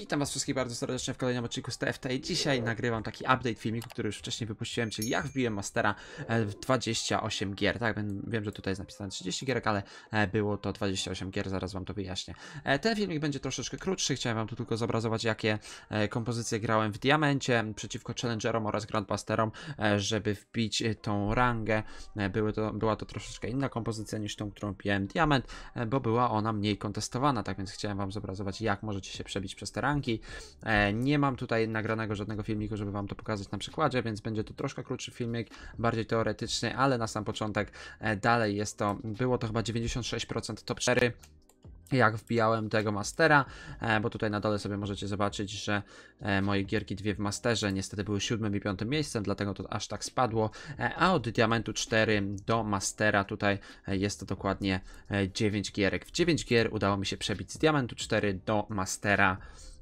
Witam was wszystkich bardzo serdecznie w kolejnym odcinku z TFT dzisiaj nagrywam taki update filmiku, który już wcześniej wypuściłem, czyli jak wbiłem Mastera e, w 28 gier, tak? Wiem, że tutaj jest napisane 30 gier, ale e, było to 28 gier, zaraz wam to wyjaśnię. E, ten filmik będzie troszeczkę krótszy, chciałem wam tu tylko zobrazować, jakie kompozycje grałem w Diamencie przeciwko Challengerom oraz Grandmasterom żeby wbić tą rangę. Były to, była to troszeczkę inna kompozycja niż tą, którą piłem Diament, bo była ona mniej kontestowana, tak więc chciałem wam zobrazować, jak możecie się przebić przez tę rangę E, nie mam tutaj nagranego żadnego filmiku, żeby Wam to pokazać na przykładzie, więc będzie to troszkę krótszy filmik, bardziej teoretyczny, ale na sam początek e, dalej jest to, było to chyba 96% top 4 jak wbijałem tego mastera, e, bo tutaj na dole sobie możecie zobaczyć, że moje gierki dwie w masterze niestety były siódmym i piątym miejscem, dlatego to aż tak spadło, a od diamentu 4 do mastera tutaj jest to dokładnie 9 gierek. W 9 gier udało mi się przebić z diamentu 4 do mastera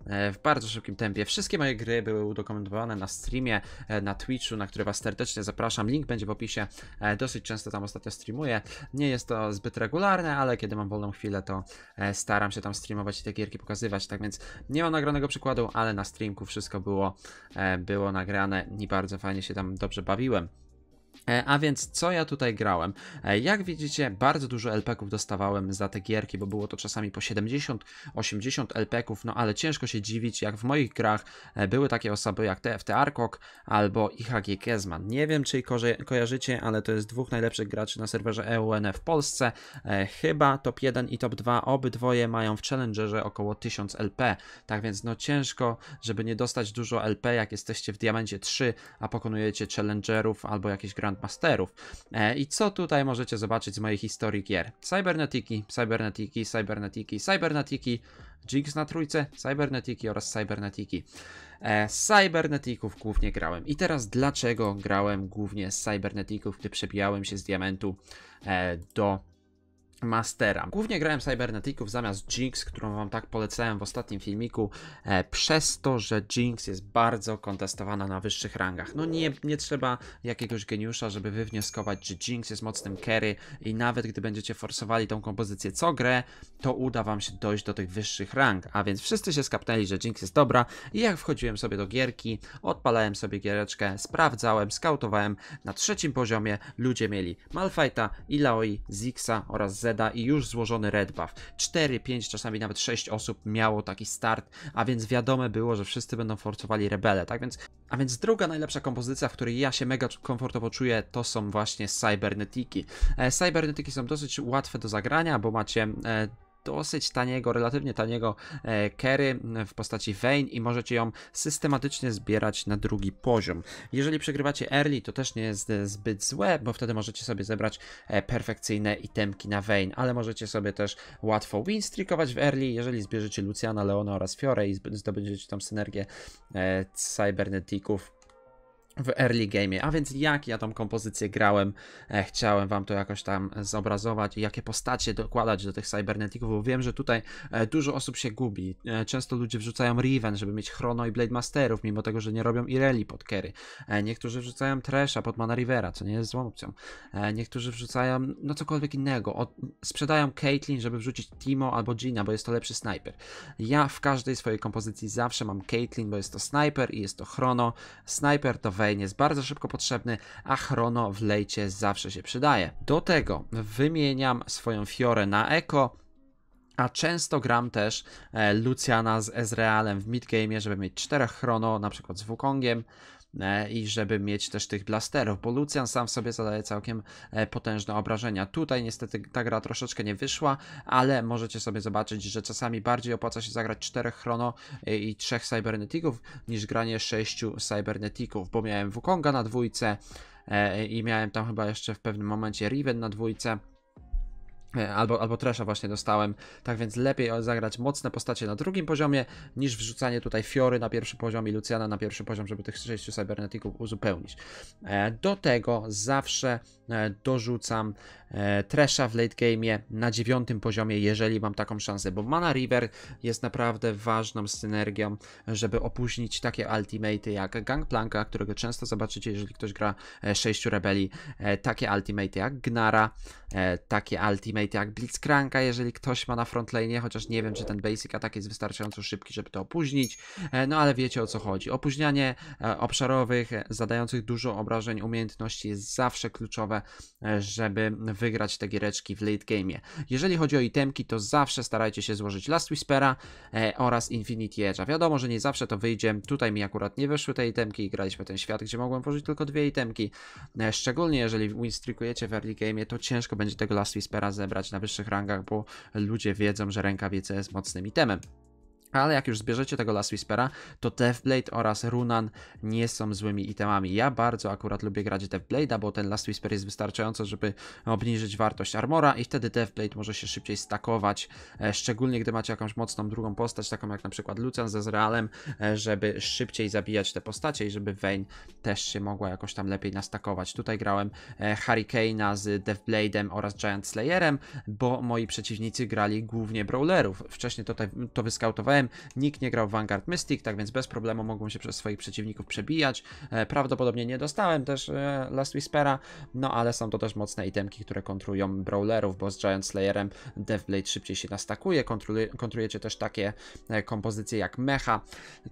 E, w bardzo szybkim tempie. Wszystkie moje gry były udokumentowane na streamie e, na Twitchu, na który Was serdecznie zapraszam. Link będzie w opisie. E, dosyć często tam ostatnio streamuję. Nie jest to zbyt regularne, ale kiedy mam wolną chwilę, to staram się tam streamować i te gierki pokazywać. Tak więc nie mam nagranego przykładu, ale na streamku wszystko było, było nagrane i bardzo fajnie się tam dobrze bawiłem. E, a więc co ja tutaj grałem? E, jak widzicie, bardzo dużo LP-ków dostawałem za te gierki, bo było to czasami po 70, 80 LP-ków. no ale ciężko się dziwić, jak w moich grach e, były takie osoby jak TFT Arkok albo IHG Kezman. Nie wiem, czy ich kojarzycie, ale to jest dwóch najlepszych graczy na serwerze EUN w Polsce. Chyba top 1 i top 2 obydwoje mają w Challengerze około 1000 LP, tak więc no ciężko, żeby nie dostać dużo LP, jak jesteście w diamencie 3, a pokonujecie Challengerów albo jakieś Grandmasterów. E, I co tutaj możecie zobaczyć z mojej historii gier? Cybernetiki, Cybernetiki, Cybernetiki, Cybernetiki, Jigs na trójce, Cybernetiki oraz Cybernetiki. Z e, Cybernetików głównie grałem. I teraz dlaczego grałem głównie z Cybernetików, gdy przebijałem się z diamentu e, do Mastera. Głównie grałem Cyberneticów zamiast Jinx, którą wam tak polecałem w ostatnim filmiku, e, przez to, że Jinx jest bardzo kontestowana na wyższych rangach. No nie, nie trzeba jakiegoś geniusza, żeby wywnioskować, że Jinx jest mocnym carry i nawet gdy będziecie forsowali tą kompozycję co grę, to uda wam się dojść do tych wyższych rang. A więc wszyscy się skapnęli, że Jinx jest dobra i jak wchodziłem sobie do gierki, odpalałem sobie giereczkę, sprawdzałem, skautowałem. Na trzecim poziomie ludzie mieli Malfighta, Ilaoi, Zixa oraz Zed Zeda i już złożony red buff. 4, 5, czasami nawet 6 osób miało taki start, a więc wiadome było, że wszyscy będą forcowali rebele, tak więc... A więc druga najlepsza kompozycja, w której ja się mega komfortowo czuję, to są właśnie cybernetyki. E, cybernetyki są dosyć łatwe do zagrania, bo macie... E, dosyć taniego, relatywnie taniego carry e, w postaci vein i możecie ją systematycznie zbierać na drugi poziom. Jeżeli przegrywacie early, to też nie jest zbyt złe, bo wtedy możecie sobie zebrać e, perfekcyjne itemki na vein, ale możecie sobie też łatwo winstrikować w early, jeżeli zbierzecie Luciana, Leona oraz Fiore i zdobędziecie tam synergię e, cybernetików w early game. A więc jak ja tą kompozycję grałem, e, chciałem wam to jakoś tam zobrazować, jakie postacie dokładać do tych cybernetików, bo wiem, że tutaj e, dużo osób się gubi. E, często ludzie wrzucają Riven, żeby mieć Chrono i Blade Masterów, mimo tego, że nie robią Ireli pod Kery. niektórzy wrzucają Tresha pod Mana Rivera, co nie jest złą opcją. niektórzy wrzucają no cokolwiek innego. Od, sprzedają Caitlyn, żeby wrzucić Timo albo Gina, bo jest to lepszy snajper. Ja w każdej swojej kompozycji zawsze mam Caitlyn, bo jest to snajper i jest to Chrono. Snajper to Vayne Lane jest bardzo szybko potrzebny, a Chrono w lejcie zawsze się przydaje. Do tego wymieniam swoją Fiorę na Eko, a często gram też e, Luciana z Ezrealem w midgame, żeby mieć czterech chrono, na przykład z Wukongiem, E, i żeby mieć też tych blasterów, bo Lucian sam w sobie zadaje całkiem e, potężne obrażenia. Tutaj niestety ta gra troszeczkę nie wyszła, ale możecie sobie zobaczyć, że czasami bardziej opłaca się zagrać 4 chrono e, i 3 cybernetików niż granie 6 cybernetików, bo miałem Wukonga na dwójce i miałem tam chyba jeszcze w pewnym momencie Riven na dwójce. E, albo, albo tresza właśnie dostałem. Tak więc lepiej zagrać mocne postacie na drugim poziomie, niż wrzucanie tutaj Fiory na pierwszy poziom i Luciana na pierwszy poziom, żeby tych 6 cybernetików uzupełnić. E, do tego zawsze E, dorzucam e, Tresha w late game'ie na dziewiątym poziomie, jeżeli mam taką szansę, bo Mana River jest naprawdę ważną synergią, żeby opóźnić takie ultimaty jak Gangplanka, którego często zobaczycie, jeżeli ktoś gra 6 e, rebeli, takie ultimate jak Gnara, takie ultimate jak Blitzcranka, jeżeli ktoś ma na frontlane, chociaż nie wiem, czy ten basic atak jest wystarczająco szybki, żeby to opóźnić, no ale wiecie o co chodzi. Opóźnianie obszarowych, zadających dużo obrażeń umiejętności jest zawsze kluczowe siłę, e, żeby wygrać te giereczki w late game'ie. Jeżeli chodzi o itemki, to zawsze starajcie się złożyć Last Whispera e, oraz Infinity Edge'a. Wiadomo, że nie zawsze to wyjdzie. Tutaj mi akurat nie wyszły te itemki i graliśmy ten świat, gdzie mogłem włożyć tylko dwie itemki. E, szczególnie jeżeli winstreakujecie w early game'ie, to ciężko będzie tego Last Whispera zebrać na wyższych rangach, bo ludzie wiedzą, że rękawice jest mocnym itemem. Ale jak już zbierzecie tego Last Whispera, to Deathblade oraz Runan nie są złymi itemami. Ja bardzo akurat lubię grać Deathblade'a, bo ten Last Whisper jest wystarczająco, żeby obniżyć wartość armora i wtedy Deathblade może się szybciej stakować, e, szczególnie gdy macie jakąś mocną drugą postać, taką jak na przykład Lucian ze Zrealem, e, żeby szybciej zabijać te postacie i żeby Vayne też się mogła jakoś tam lepiej nastakować. Tutaj grałem e, Hurricane'a z Deathblade'em oraz Giant Slayer'em, bo moi przeciwnicy grali głównie brawlerów. Wcześniej to, to wyskautowałem grałem, nikt nie grał Vanguard Mystic, tak więc bez problemu mogłem się przez swoich przeciwników przebijać. E, prawdopodobnie nie dostałem też e, Last Whispera, no ale są to też mocne itemki, które kontrują Brawlerów, bo z Giant Slayerem Deathblade szybciej się nastakuje, kontruje, kontrujecie też takie e, kompozycje jak Mecha.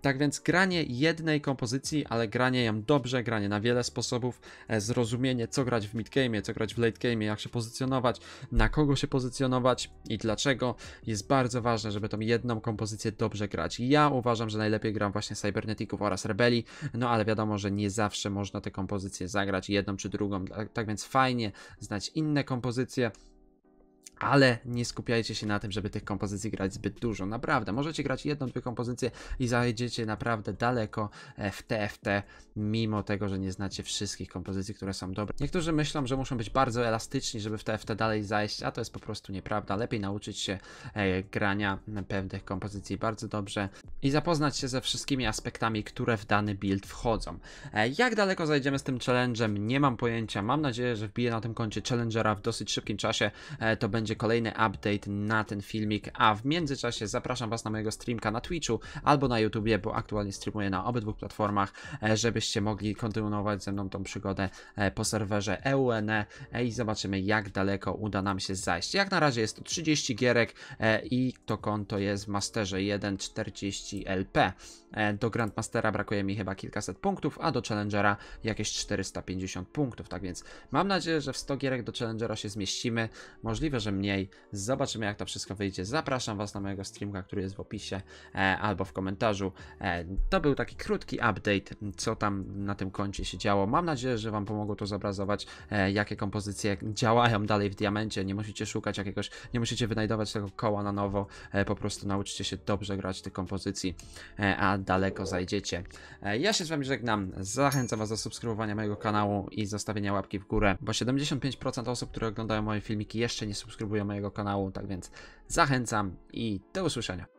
Tak więc granie jednej kompozycji, ale granie ją dobrze, granie na wiele sposobów, zrozumienie co grać w midgame, co grać w late game, jak się pozycjonować, na kogo się pozycjonować i dlaczego jest bardzo ważne, żeby tą jedną kompozycję dobrze grać. Ja uważam, że najlepiej gram właśnie Cyberneticów oraz Rebeli, no ale wiadomo, że nie zawsze można te kompozycje zagrać jedną czy drugą, tak, tak więc fajnie znać inne kompozycje ale nie skupiajcie się na tym, żeby tych kompozycji grać zbyt dużo. Naprawdę, możecie grać jedną, dwie kompozycje i zajdziecie naprawdę daleko e, w TFT, mimo tego, że nie znacie wszystkich kompozycji, które są dobre. Niektórzy myślą, że muszą być bardzo elastyczni, żeby w TFT dalej zajść, a to jest po prostu nieprawda. Lepiej nauczyć się e, grania pewnych kompozycji bardzo dobrze i zapoznać się ze wszystkimi aspektami, które w dany build wchodzą. E, jak daleko zajdziemy z tym challenge'em, nie mam pojęcia. Mam nadzieję, że wbiję na tym koncie challengera w dosyć szybkim czasie. To będzie będzie kolejny update na ten filmik, a w międzyczasie zapraszam Was na mojego streamka na Twitchu albo na YouTubie, bo aktualnie streamuję na obydwu platformach, e, żebyście mogli kontynuować ze mną tą przygodę e, po serwerze EUNE e, i zobaczymy jak daleko uda nam się zajść. Jak na razie jest to 30 gierek i to konto jest w Masterze 1.40 LP. Do Grandmastera brakuje mi chyba kilkaset punktów, a do Challengera jakieś 450 punktów. Tak więc mam nadzieję, że w 100 gierek do Challengera się zmieścimy. Możliwe, że mniej. Zobaczymy, jak to wszystko wyjdzie. Zapraszam Was na mojego streamka, który jest w opisie e, albo w komentarzu. E, to był taki krótki update, co tam na tym koncie się działo. Mam nadzieję, że Wam pomogło to zobrazować, e, jakie kompozycje działają dalej w diamencie. Nie musicie szukać jakiegoś, nie musicie wynajdować tego koła na nowo. E, po prostu nauczcie się dobrze grać tych kompozycji. E, a daleko zajdziecie. E, ja się z wami żegnam, zachęcam was do subskrybowania mojego kanału i zostawienia łapki w górę, bo 75% osób, które oglądają moje filmiki jeszcze nie subskrybują mojego kanału, tak więc zachęcam i do usłyszenia.